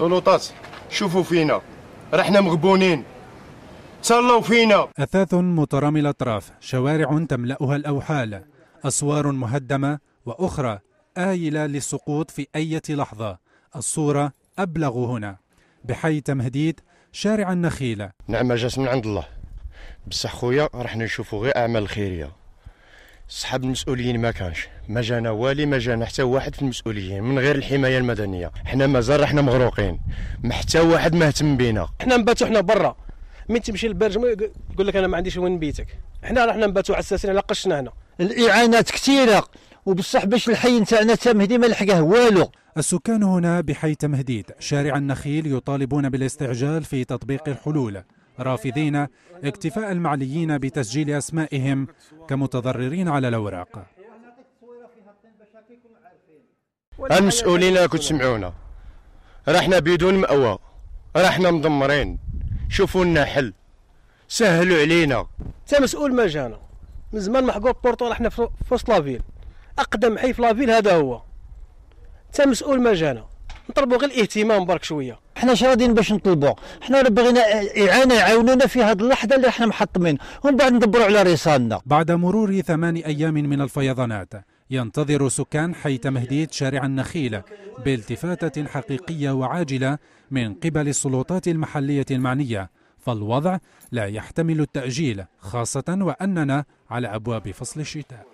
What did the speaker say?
سلطات شوفوا فينا رحنا مغبونين تصلوا فينا أثاث مترامي الأطراف شوارع تملأها الأوحال أسوار مهدمة وأخرى آيلة للسقوط في أي لحظة الصورة أبلغ هنا بحي تمهديد شارع النخيلة نعم جاس من عند الله بصح خويا راح نشوفوا غير أعمال خيرية صحاب المسؤولين ما كانش ما جانا والي ما جانا حتى واحد في المسؤولين من غير الحمايه المدنيه حنا مازال حنا مغروقين ما حتى واحد ما اهتم بينا حنا نباتوا حنا برا من تمشي للبرج يقول لك انا ما عنديش وين نبيتك حنا رحنا نباتوا على الساسين على قشنا هنا الاعانات كثيره وبصح باش الحي نتاعنا تمهدي ما لحقه والو السكان هنا بحي تمهديد شارع النخيل يطالبون بالاستعجال في تطبيق الحلول رافضين اكتفاء المعنيين بتسجيل أسمائهم كمتضررين على الأوراق المسؤولين كنت تسمعونا رحنا بدون مأوى رحنا مدمرين شوفوا لنا حل سهلوا علينا انت مسؤول ما جانا من زمان محقوق بورتو رحنا في وسط لافيل اقدم حي في لافيل هذا هو انت مسؤول ما جانا نطلبوا غير الاهتمام برك شويه حنا اش غاديين باش نطلبوا حنا بغينا اعانه يعاونونا في هذه اللحظه اللي حنا محطمين ومن بعد ندبروا على رسالنا بعد مرور ثمان ايام من الفيضانات ينتظر سكان حي تمهديد شارع النخيل بالتفاتة حقيقية وعاجلة من قبل السلطات المحلية المعنية فالوضع لا يحتمل التأجيل خاصة وأننا على أبواب فصل الشتاء